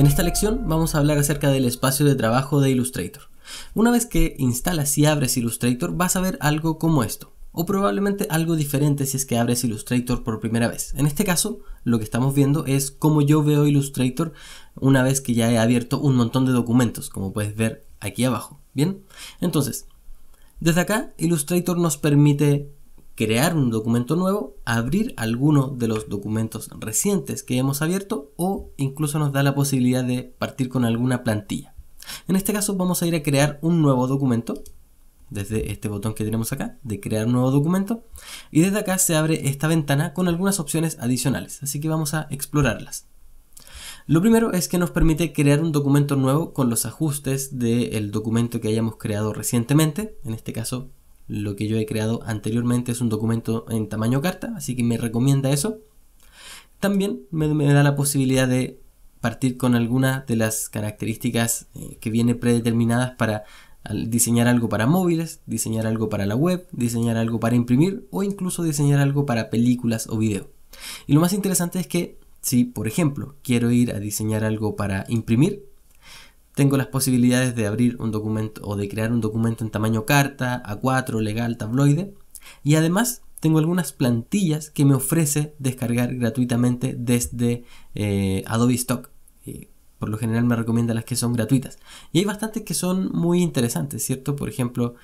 En esta lección vamos a hablar acerca del espacio de trabajo de Illustrator. Una vez que instalas y abres Illustrator vas a ver algo como esto, o probablemente algo diferente si es que abres Illustrator por primera vez. En este caso, lo que estamos viendo es cómo yo veo Illustrator una vez que ya he abierto un montón de documentos, como puedes ver aquí abajo. Bien, entonces, desde acá Illustrator nos permite crear un documento nuevo, abrir alguno de los documentos recientes que hemos abierto o incluso nos da la posibilidad de partir con alguna plantilla. En este caso vamos a ir a crear un nuevo documento desde este botón que tenemos acá de crear un nuevo documento y desde acá se abre esta ventana con algunas opciones adicionales así que vamos a explorarlas. Lo primero es que nos permite crear un documento nuevo con los ajustes del documento que hayamos creado recientemente, en este caso lo que yo he creado anteriormente es un documento en tamaño carta, así que me recomienda eso. También me, da la posibilidad de partir con algunas de las características eh, que vienen predeterminadas para diseñar algo para móviles, diseñar algo para la web, diseñar algo para imprimir o incluso diseñar algo para películas o video. Y lo más interesante es que si, por ejemplo, quiero ir a diseñar algo para imprimir, tengo las posibilidades de abrir un documento o de crear un documento en tamaño carta, A4, legal, tabloide. Y además tengo algunas plantillas que me ofrece descargar gratuitamente desde eh, Adobe Stock. por lo general me recomienda las que son gratuitas. Y hay bastantes que son muy interesantes, ¿cierto? Por ejemplo,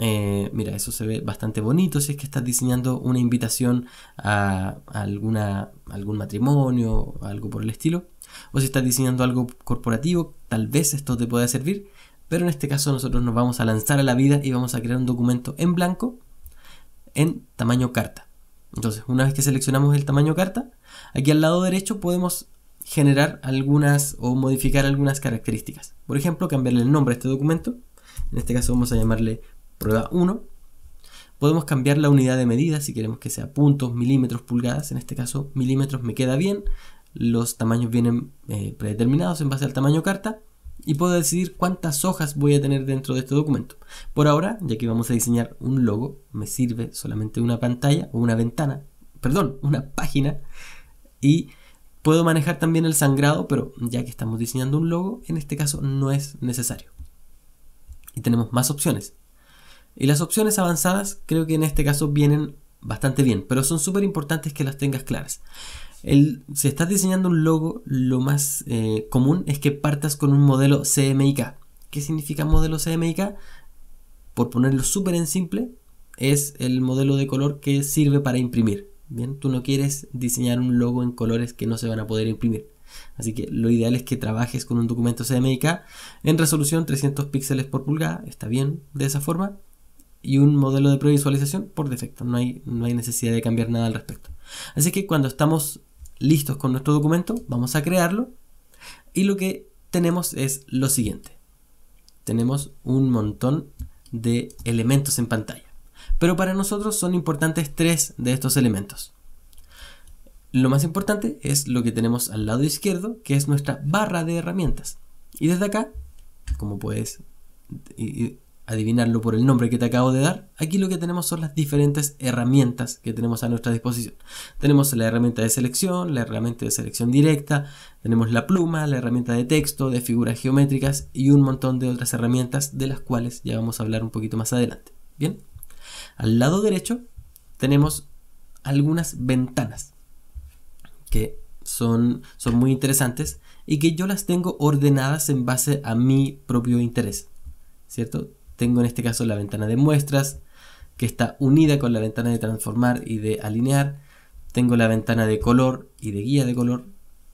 eh, mira, eso se ve bastante bonito si es que estás diseñando una invitación a, alguna, algún matrimonio, algo por el estilo. O si estás diseñando algo corporativo, tal vez esto te pueda servir. Pero en este caso nosotros nos vamos a lanzar a la vida y vamos a crear un documento en blanco en tamaño carta. Entonces, una vez que seleccionamos el tamaño carta, aquí al lado derecho podemos generar algunas o modificar algunas características. Por ejemplo, cambiarle el nombre a este documento. En este caso vamos a llamarle prueba 1. Podemos cambiar la unidad de medida si queremos que sea puntos, milímetros, pulgadas. En este caso, milímetros me queda bien. Los tamaños vienen eh, predeterminados en base al tamaño carta. Y puedo decidir cuántas hojas voy a tener dentro de este documento. Por ahora, ya que vamos a diseñar un logo, me sirve solamente una pantalla o una ventana, perdón, una página. Y Puedo manejar también el sangrado, pero ya que estamos diseñando un logo, en este caso no es necesario. Y tenemos más opciones. Y las opciones avanzadas creo que en este caso vienen bastante bien, pero son súper importantes que las tengas claras. si estás diseñando un logo, lo más eh, común es que partas con un modelo CMYK. ¿Qué significa modelo CMYK? Por ponerlo súper en simple, es el modelo de color que sirve para imprimir. Bien, tú no quieres diseñar un logo en colores que no se van a poder imprimir. Así que lo ideal es que trabajes con un documento CMYK en resolución 300 píxeles por pulgada, está bien de esa forma, y un modelo de previsualización por defecto. No hay, no hay necesidad de cambiar nada al respecto. Así que cuando estamos listos con nuestro documento, vamos a crearlo y lo que tenemos es lo siguiente. Tenemos un montón de elementos en pantalla. Pero para nosotros son importantes tres de estos elementos. Lo más importante es lo que tenemos al lado izquierdo, que es nuestra barra de herramientas. Y desde acá, como puedes adivinarlo por el nombre que te acabo de dar, aquí lo que tenemos son las diferentes herramientas que tenemos a nuestra disposición. Tenemos la herramienta de selección, la herramienta de selección directa, tenemos la pluma, la herramienta de texto, de figuras geométricas y un montón de otras herramientas de las cuales ya vamos a hablar un poquito más adelante. Bien, al lado derecho tenemos algunas ventanas que son, son muy interesantes y que yo las tengo ordenadas en base a mi propio interés. ¿Cierto? Tengo en este caso la ventana de muestras que está unida con la ventana de transformar y de alinear. Tengo la ventana de color y de guía de color.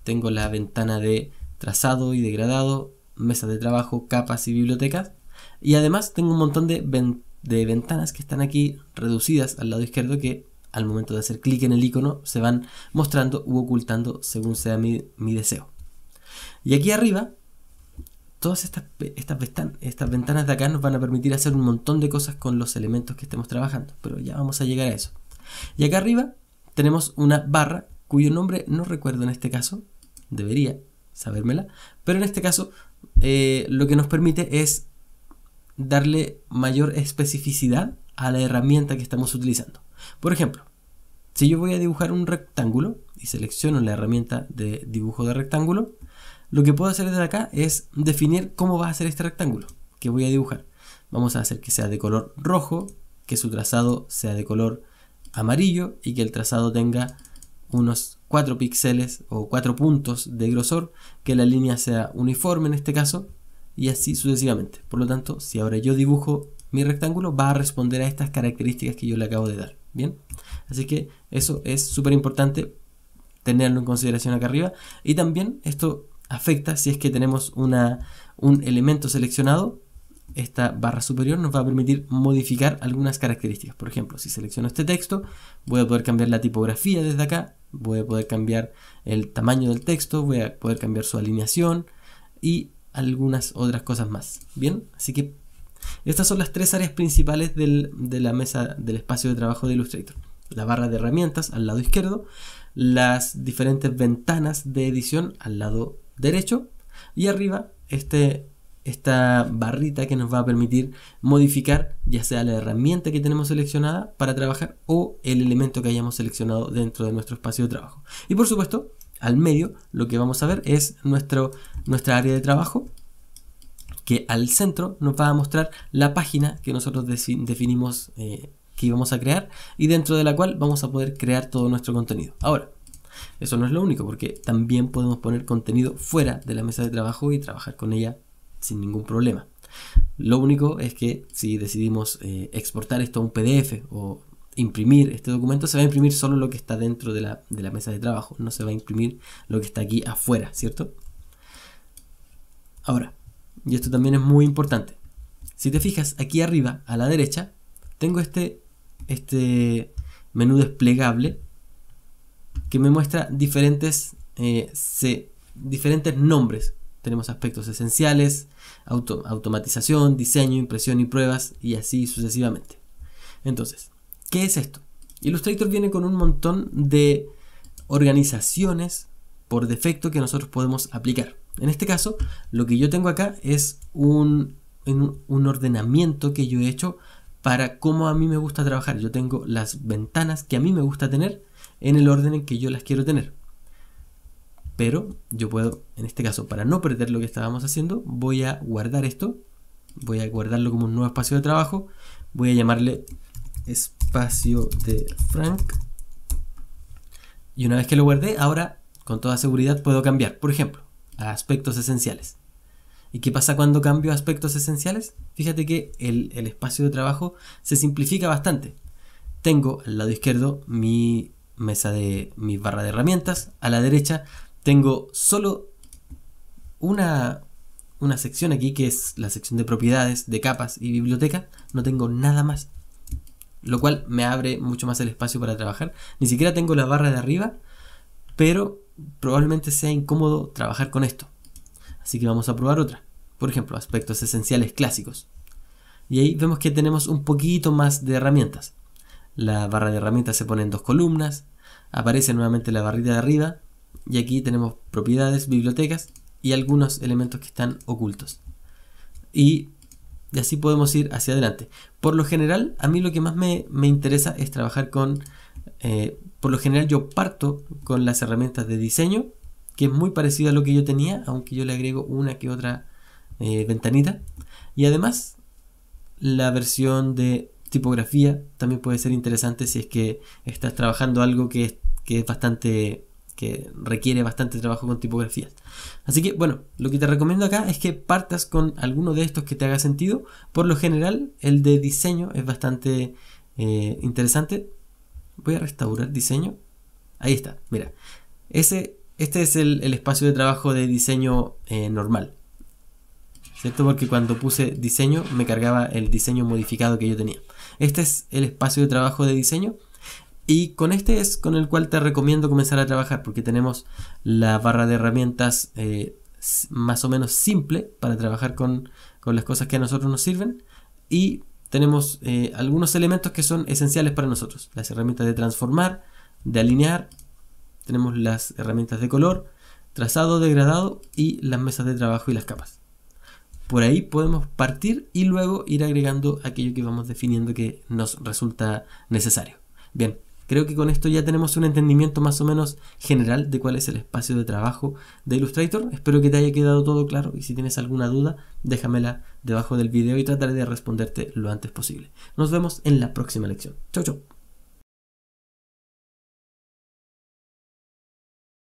Tengo la ventana de trazado y degradado, mesa de trabajo, capas y bibliotecas. Y además tengo un montón de, de ventanas que están aquí reducidas al lado izquierdo que al momento de hacer clic en el icono se van mostrando u ocultando según sea mi deseo. Y aquí arriba todas estas, ventanas, estas ventanas de acá nos van a permitir hacer un montón de cosas con los elementos que estemos trabajando, pero ya vamos a llegar a eso. Y acá arriba tenemos una barra cuyo nombre no recuerdo en este caso, debería sabérmela, pero en este caso eh, lo que nos permite es darle mayor especificidad a la herramienta que estamos utilizando. Por ejemplo, si yo voy a dibujar un rectángulo y selecciono la herramienta de dibujo de rectángulo, lo que puedo hacer desde acá es definir cómo va a ser este rectángulo que voy a dibujar. Vamos a hacer que sea de color rojo, que su trazado sea de color amarillo y que el trazado tenga unos 4 píxeles o 4 puntos de grosor, que la línea sea uniforme en este caso y así sucesivamente. Por lo tanto, si ahora yo dibujo mi rectángulo, va a responder a estas características que yo le acabo de dar. Bien, así que eso es súper importante tenerlo en consideración acá arriba y también esto afecta si es que tenemos una, un elemento seleccionado. Esta barra superior nos va a permitir modificar algunas características. Por ejemplo, si selecciono este texto, voy a poder cambiar la tipografía desde acá, voy a poder cambiar el tamaño del texto, voy a poder cambiar su alineación y algunas otras cosas más. Bien, así que estas son las tres áreas principales de la mesa del espacio de trabajo de Illustrator. La barra de herramientas al lado izquierdo, las diferentes ventanas de edición al lado derecho y arriba este, esta barrita que nos va a permitir modificar ya sea la herramienta que tenemos seleccionada para trabajar o el elemento que hayamos seleccionado dentro de nuestro espacio de trabajo. Y por supuesto, al medio lo que vamos a ver es nuestro, nuestra área de trabajo que al centro nos va a mostrar la página que nosotros definimos eh, que íbamos a crear y dentro de la cual vamos a poder crear todo nuestro contenido. Ahora, eso no es lo único, porque también podemos poner contenido fuera de la mesa de trabajo y trabajar con ella sin ningún problema. Lo único es que si decidimos eh, exportar esto a un PDF o imprimir este documento, se va a imprimir solo lo que está dentro de la, mesa de trabajo, no se va a imprimir lo que está aquí afuera, ¿cierto? Ahora, y esto también es muy importante, si te fijas aquí arriba a la derecha, tengo este, este menú desplegable que me muestra diferentes, eh, diferentes nombres. Tenemos aspectos esenciales, automatización, diseño, impresión y pruebas y así sucesivamente. Entonces, ¿qué es esto? Illustrator viene con un montón de organizaciones por defecto que nosotros podemos aplicar. En este caso, lo que yo tengo acá es un, un, ordenamiento que yo he hecho para cómo a mí me gusta trabajar. Yo tengo las ventanas que a mí me gusta tener en el orden en que yo las quiero tener. Pero yo puedo, en este caso, para no perder lo que estábamos haciendo, voy a guardar esto. Voy a guardarlo como un nuevo espacio de trabajo. Voy a llamarle espacio de Frank. Y una vez que lo guardé, ahora con toda seguridad puedo cambiar, por ejemplo, a aspectos esenciales. ¿Y qué pasa cuando cambio aspectos esenciales? Fíjate que el, el espacio de trabajo se simplifica bastante. Tengo al lado izquierdo mi mesa de mi barra de herramientas. A la derecha tengo solo una, una sección aquí que es la sección de propiedades, de capas y biblioteca. No tengo nada más. Lo cual me abre mucho más el espacio para trabajar. Ni siquiera tengo la barra de arriba, pero probablemente sea incómodo trabajar con esto. Así que vamos a probar otra. Por ejemplo, aspectos esenciales clásicos. Y ahí vemos que tenemos un poquito más de herramientas. La barra de herramientas se pone en dos columnas, Aparece nuevamente la barrita de arriba y aquí tenemos propiedades, bibliotecas y algunos elementos que están ocultos. Y, así podemos ir hacia adelante. Por lo general, a mí lo que más me, interesa es trabajar con... Eh, por lo general yo parto con las herramientas de diseño, que es muy parecido a lo que yo tenía, aunque yo le agrego una que otra eh, ventanita. Y además, la versión de tipografía también puede ser interesante si es que estás trabajando algo que que es bastante que requiere bastante trabajo con tipografías. Así que bueno, lo que te recomiendo acá es que partas con alguno de estos que te haga sentido. Por lo general, el de diseño es bastante eh, interesante. Voy a restaurar diseño. Ahí está, mira. Ese, este es el, espacio de trabajo de diseño eh, normal. ¿Cierto? Porque cuando puse diseño me cargaba el diseño modificado que yo tenía. Este es el espacio de trabajo de diseño y con este es con el cual te recomiendo comenzar a trabajar porque tenemos la barra de herramientas eh, más o menos simple para trabajar con, las cosas que a nosotros nos sirven y tenemos eh, algunos elementos que son esenciales para nosotros. Las herramientas de transformar, de alinear, tenemos las herramientas de color, trazado, degradado y las mesas de trabajo y las capas. Por ahí podemos partir y luego ir agregando aquello que vamos definiendo que nos resulta necesario. Bien, Creo que con esto ya tenemos un entendimiento más o menos general de cuál es el espacio de trabajo de Illustrator. Espero que te haya quedado todo claro y si tienes alguna duda, déjamela debajo del video y trataré de responderte lo antes posible. Nos vemos en la próxima lección. Chau, chau.